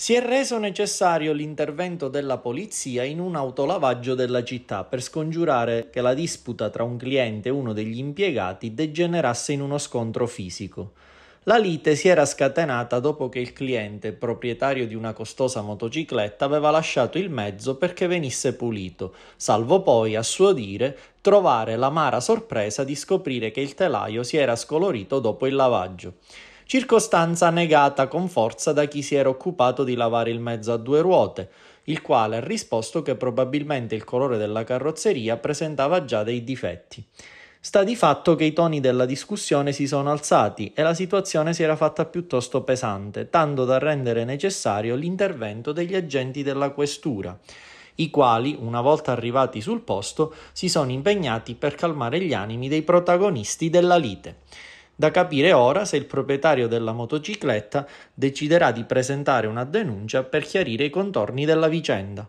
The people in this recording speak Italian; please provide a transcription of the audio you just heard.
Si è reso necessario l'intervento della polizia in un autolavaggio della città per scongiurare che la disputa tra un cliente e uno degli impiegati degenerasse in uno scontro fisico. La lite si era scatenata dopo che il cliente, proprietario di una costosa motocicletta, aveva lasciato il mezzo perché venisse pulito, salvo poi, a suo dire, trovare l'amara sorpresa di scoprire che il telaio si era scolorito dopo il lavaggio circostanza negata con forza da chi si era occupato di lavare il mezzo a due ruote, il quale ha risposto che probabilmente il colore della carrozzeria presentava già dei difetti. Sta di fatto che i toni della discussione si sono alzati e la situazione si era fatta piuttosto pesante, tanto da rendere necessario l'intervento degli agenti della questura, i quali, una volta arrivati sul posto, si sono impegnati per calmare gli animi dei protagonisti della lite. Da capire ora se il proprietario della motocicletta deciderà di presentare una denuncia per chiarire i contorni della vicenda.